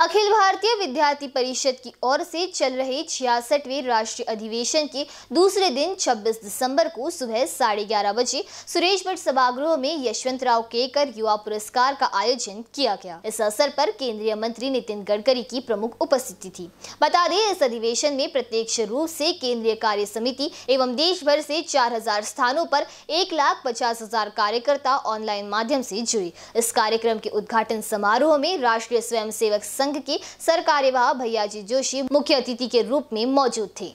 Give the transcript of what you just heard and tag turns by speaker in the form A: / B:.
A: अखिल भारतीय विद्यार्थी परिषद की ओर से चल रहे छियासठवें राष्ट्रीय अधिवेशन के दूसरे दिन 26 दिसंबर को सुबह साढ़े ग्यारह बजे सुरेश भट्ट सभागृह में यशवंत राव केकर युवा पुरस्कार का आयोजन किया गया इस अवसर पर केंद्रीय मंत्री नितिन गडकरी की प्रमुख उपस्थिति थी बता दें इस अधिवेशन में प्रत्यक्ष रूप से केंद्रीय कार्य समिति एवं देश भर से चार स्थानों पर एक लाख पचास हजार कार्यकर्ता ऑनलाइन माध्यम से जुड़े इस कार्यक्रम के उद्घाटन समारोह में राष्ट्रीय स्वयं संघ संघ के सरकार्यवाह भैयाजी जोशी मुख्य अतिथि के रूप में मौजूद थे